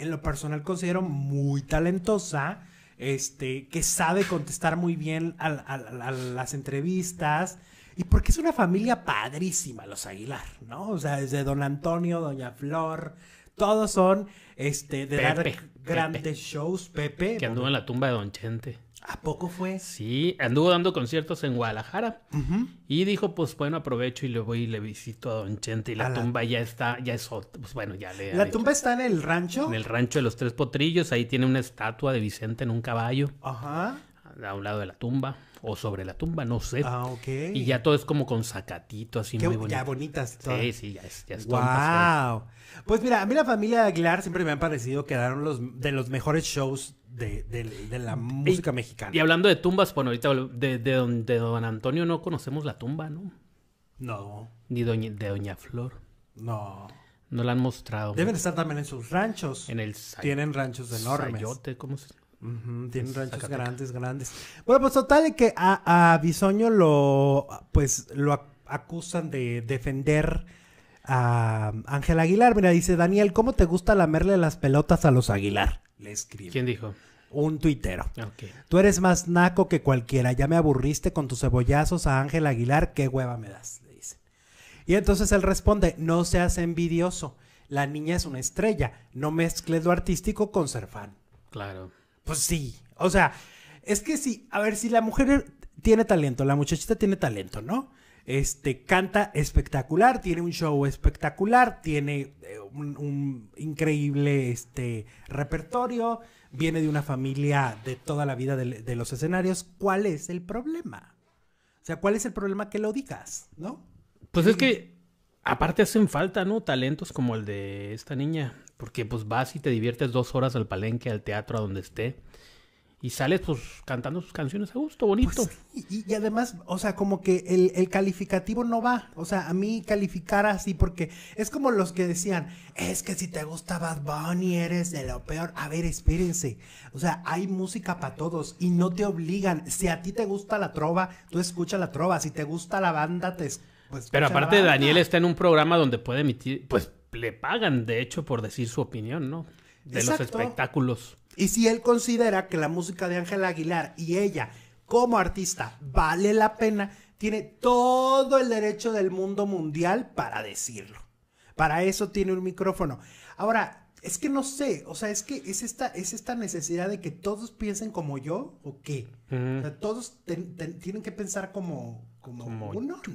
en lo personal considero muy talentosa, este, que sabe contestar muy bien a, las entrevistas. Y porque es una familia padrísima, los Aguilar, ¿no? O sea, desde Don Antonio, Doña Flor, todos son este, de grandes shows. Pepe. Que andó en la tumba de Don Chente. ¿A poco fue? Sí, anduvo dando conciertos en Guadalajara. Y dijo, pues bueno, aprovecho y le voy y le visito a Don Chente. Y la, tumba ya está, ya es Pues bueno, ya le... ¿La tumba está en el rancho? En el rancho de los Tres Potrillos. Ahí tiene una estatua de Vicente en un caballo. Ajá a un lado de la tumba o sobre la tumba, no sé. Ah, ok. Y ya todo es como con sacatito, así muy bonito. Ya bonitas. Todas. Sí, sí, ya es, wow. pues mira, a mí la familia Aguilar siempre me han parecido que eran los, de los mejores shows de, la música mexicana. Y hablando de tumbas, bueno, ahorita de, de, don, Antonio no conocemos la tumba, ¿no? No. Ni de Doña Flor. No. No la han mostrado. Deben estar también en sus ranchos. En el Tienen ranchos enormes. Sayote, ¿cómo se llama? tienen ranchos grandes, grandes. Bueno, pues total que a, a Bisoño lo, pues, lo acusan de defender a Ángel Aguilar. Mira, dice Daniel, ¿cómo te gusta lamerle las pelotas a los Aguilar? Le escribe. ¿Quién dijo? Un tuitero. Tú eres más naco que cualquiera. Ya me aburriste con tus cebollazos a Ángel Aguilar. ¿Qué hueva me das? Le dicen. Y entonces él responde, no seas envidioso. La niña es una estrella. No mezcles lo artístico con ser fan. Claro. Pues sí. O sea, es que sí. A ver, si la mujer tiene talento, la muchachita tiene talento, ¿no? Este, canta espectacular, tiene un show espectacular, tiene eh, un, increíble este, repertorio, viene de una familia de toda la vida de, de, los escenarios. ¿Cuál es el problema? O sea, ¿cuál es el problema que lo digas, no? Pues es que aparte hacen falta, ¿no? Talentos como el de esta niña, porque pues vas y te diviertes dos horas al palenque, al teatro, a donde esté. Y sales pues cantando sus canciones a gusto, bonito. Pues, y, además, o sea, como que el, calificativo no va. O sea, a mí calificar así, porque es como los que decían, es que si te gusta Bad Bunny eres de lo peor. A ver, espérense. O sea, hay música para todos y no te obligan. Si a ti te gusta la trova, tú escucha la trova. Si te gusta la banda, te... Pues, Pero aparte Daniel está en un programa donde puede emitir, pues le pagan, de hecho, por decir su opinión, ¿no? De los espectáculos. Y si él considera que la música de Ángela Aguilar y ella, como artista, vale la pena, tiene todo el derecho del mundo mundial para decirlo. Para eso tiene un micrófono. Ahora, es que no sé, o sea, es que es esta, es esta necesidad de que todos piensen como yo o qué. todos tienen que pensar como, como, como uno, no.